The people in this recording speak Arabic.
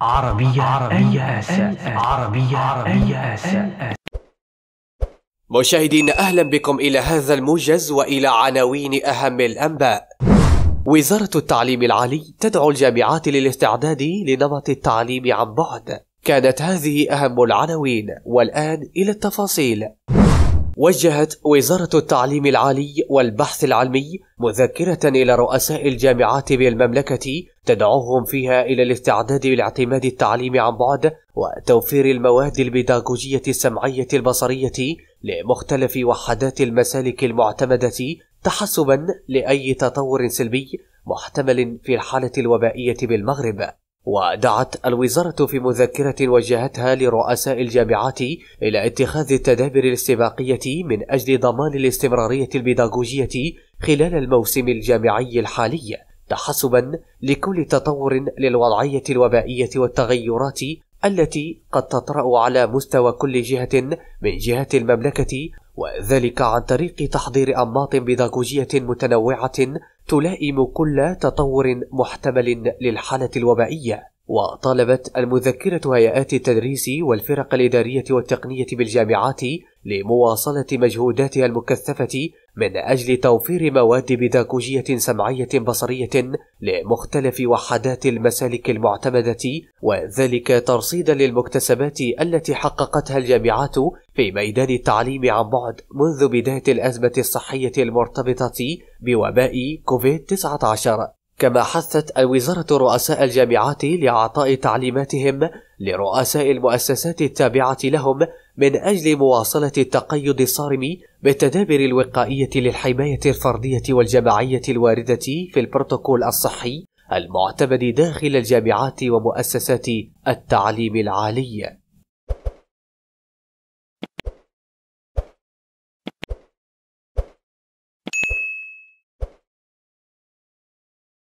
عربية عربية عربية عربية مشاهدين مشاهدينا أهلا بكم إلى هذا الموجز وإلى عناوين أهم الأنباء وزارة التعليم العالي تدعو الجامعات للاستعداد لنمط التعليم عن بعد كانت هذه أهم العناوين والآن إلى التفاصيل وجهت وزارة التعليم العالي والبحث العلمي مذكرة إلى رؤساء الجامعات بالمملكة تدعوهم فيها إلى الاستعداد لاعتماد التعليم عن بعد وتوفير المواد البيداغوجية السمعية البصرية لمختلف وحدات المسالك المعتمدة تحسبا لأي تطور سلبي محتمل في الحالة الوبائية بالمغرب ودعت الوزارة في مذكرة وجهتها لرؤساء الجامعات إلى اتخاذ التدابير الاستباقية من أجل ضمان الاستمرارية البيداغوجية خلال الموسم الجامعي الحالي تحسبا لكل تطور للوضعيه الوبائيه والتغيرات التي قد تطرا على مستوى كل جهه من جهه المملكه وذلك عن طريق تحضير انماط بيداغوجيه متنوعه تلائم كل تطور محتمل للحاله الوبائيه وطالبت المذكره هيئات التدريس والفرق الاداريه والتقنيه بالجامعات لمواصلة مجهوداتها المكثفة من أجل توفير مواد بيداغوجية سمعية بصرية لمختلف وحدات المسالك المعتمدة وذلك ترصيدا للمكتسبات التي حققتها الجامعات في ميدان التعليم عن بعد منذ بداية الأزمة الصحية المرتبطة بوباء كوفيد-19 كما حثت الوزارة رؤساء الجامعات لإعطاء تعليماتهم لرؤساء المؤسسات التابعة لهم من أجل مواصلة التقيد الصارم بالتدابير الوقائية للحماية الفردية والجماعية الواردة في البروتوكول الصحي المعتمد داخل الجامعات ومؤسسات التعليم العالي